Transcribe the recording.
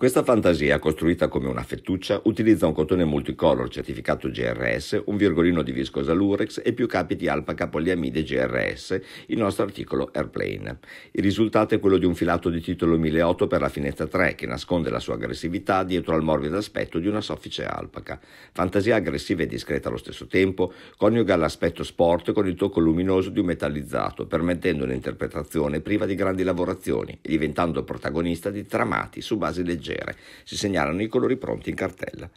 Questa fantasia, costruita come una fettuccia, utilizza un cotone multicolor certificato GRS, un virgolino di viscosa Lurex e più capi di alpaca poliamide GRS, il nostro articolo Airplane. Il risultato è quello di un filato di titolo 1008 per la finezza 3 che nasconde la sua aggressività dietro al morbido aspetto di una soffice alpaca. Fantasia aggressiva e discreta allo stesso tempo, coniuga l'aspetto sport con il tocco luminoso di un metallizzato, permettendo un'interpretazione priva di grandi lavorazioni e diventando protagonista di tramati su basi leggere passeggere. Si segnalano i colori pronti in cartella.